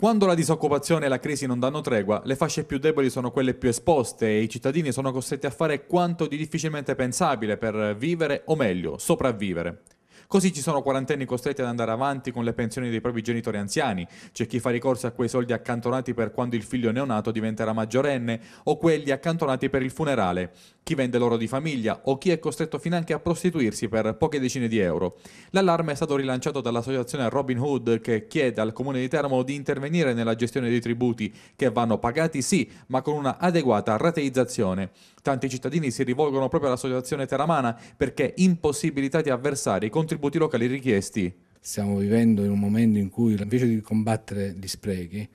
Quando la disoccupazione e la crisi non danno tregua, le fasce più deboli sono quelle più esposte e i cittadini sono costretti a fare quanto di difficilmente pensabile per vivere o meglio, sopravvivere. Così ci sono quarantenni costretti ad andare avanti con le pensioni dei propri genitori anziani, c'è chi fa ricorso a quei soldi accantonati per quando il figlio neonato diventerà maggiorenne o quelli accantonati per il funerale, chi vende l'oro di famiglia o chi è costretto finanche a prostituirsi per poche decine di euro. L'allarme è stato rilanciato dall'associazione Robin Hood che chiede al comune di Teramo di intervenire nella gestione dei tributi che vanno pagati sì, ma con una adeguata rateizzazione. Tanti cittadini si rivolgono proprio all'associazione teramana perché impossibilitati a versare i contributi contributi locali richiesti. Stiamo vivendo in un momento in cui invece di combattere gli sprechi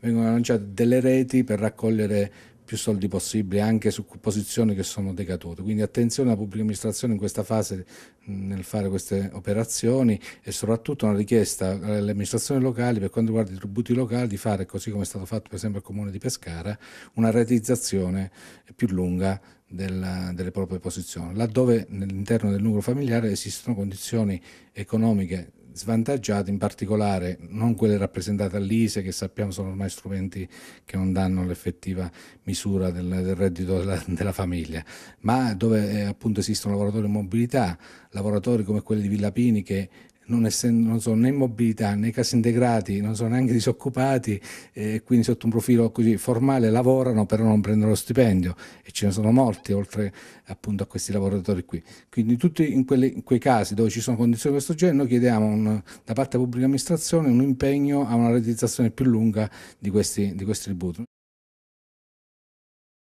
vengono lanciate delle reti per raccogliere più soldi possibili anche su posizioni che sono decadute. Quindi attenzione alla pubblica amministrazione in questa fase nel fare queste operazioni e soprattutto una richiesta alle amministrazioni locali per quanto riguarda i tributi locali di fare, così come è stato fatto per esempio al Comune di Pescara, una retizzazione più lunga della, delle proprie posizioni, laddove all'interno del nucleo familiare esistono condizioni economiche svantaggiate, in particolare non quelle rappresentate all'ISE che sappiamo sono ormai strumenti che non danno l'effettiva misura del, del reddito della, della, famiglia, ma dove eh, appunto esistono lavoratori in mobilità, lavoratori come quelli di Villapini che non, essendo, non sono né in mobilità né casi integrati, non sono neanche disoccupati e quindi sotto un profilo così formale lavorano però non prendono lo stipendio e ce ne sono molti oltre appunto a questi lavoratori qui. Quindi tutti in, quelle, in quei casi dove ci sono condizioni di questo genere noi chiediamo un, da parte della pubblica amministrazione un impegno a una realizzazione più lunga di questi, di questi tributi.